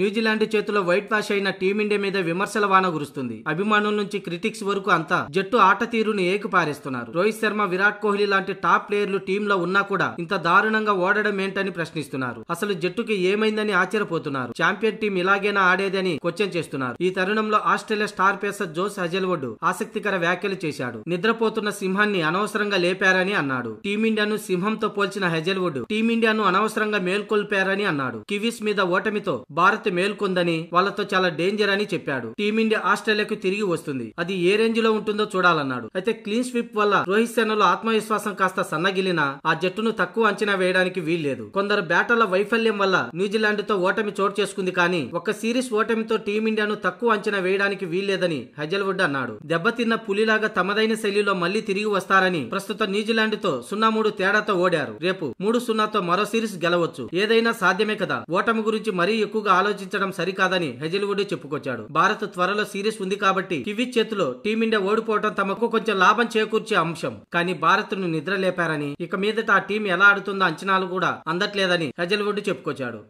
New Zealand చేతిలో white wash అయిన team India మీద విమర్శల వాన గురుస్తుంది అభిమానుల నుంచి క్రిటిక్స్ వరకు అంతా జట్టు ఆట తీరును ఏకిపారేస్తున్నారు రోహిత్ శర్మ విరాట్ కోహ్లీ లాంటి టాప్ ప్లేయర్లు టీంలో ఉన్నా కూడా ఇంత దారుణంగా ఓడడం ఏంటని ప్రశ్నిస్తున్నారు అసలు జట్టుకి ఏమైందని ఆశ్చర్యపోతున్నారు చాంపియన్ టీం ఇలాగేనా ఆడేదని క్వశ్చన్ చేస్తున్నారు ఈ తరుణంలో Australia star pacer Josh Hazlewood ఆసక్తికర వ్యాఖ్యలు చేశాడు నిద్రపోతున్న సింహాన్ని అనవసరంగా లేపారని అన్నాడు టీమిండియాను సింహంతో పోల్చిన హెజల్వుడ్ టీమిండియాను అనవసరంగా మేల్కొల్పారని అన్నాడు కివీస్ మీద ఓటమితో భారత్ భారత్ మేల్కొందని వాళ్లతో చాలా డేంజర్ అని చెప్పాడు టీమిండియా ఆస్ట్రేలియాకు తిరిగి వస్తుంది అది ఏ రేంజ్ లో ఉంటుందో చూడాలన్నాడు అయితే క్లీన్ స్విప్ వల్ల రోహిత్ శర్మలో ఆత్మవిశ్వాసం కాస్త సన్నగిలినా ఆ జట్టును తక్కువ అంచనా వేయడానికి వీల్లేదు కొందరు బ్యాటర్ల వైఫల్యం వల్ల న్యూజిలాండ్ తో ఓటమి చోటు చేసుకుంది కానీ ఒక సిరీస్ ఓటమితో టీమిండియాను తక్కువ అంచనా వేయడానికి వీల్లేదని హైజల్వుడ్ అన్నాడు దెబ్బతిన్న పులిలాగా తమదైన శైలిలో మళ్లీ తిరిగి వస్తారని ప్రస్తుత న్యూజిలాండ్ తో సున్నా మూడు తేడాతో ఓడారు రేపు మూడు సున్నాతో మరో సిరీస్ గెలవచ్చు ఏదైనా సాధ్యమే కదా ఓటమి గురించి మరీ ఎక్కువగా ఆలోచన ఆలోచించడం సరికాదని హెజిల్వుడ్ చెప్పుకొచ్చాడు భారత్ త్వరలో సిరీస్ ఉంది కాబట్టి కివీస్ చేతిలో టీమిండియా ఓడిపోవడం తమకు కొంచెం లాభం చేకూర్చే అంశం కానీ భారత్ ను నిద్ర లేపారని ఇక మీదట ఆ టీం ఎలా ఆడుతుందో అంచనాలు కూడా అందట్లేదని హెజల్వుడ్ చెప్పుకొచ్చాడు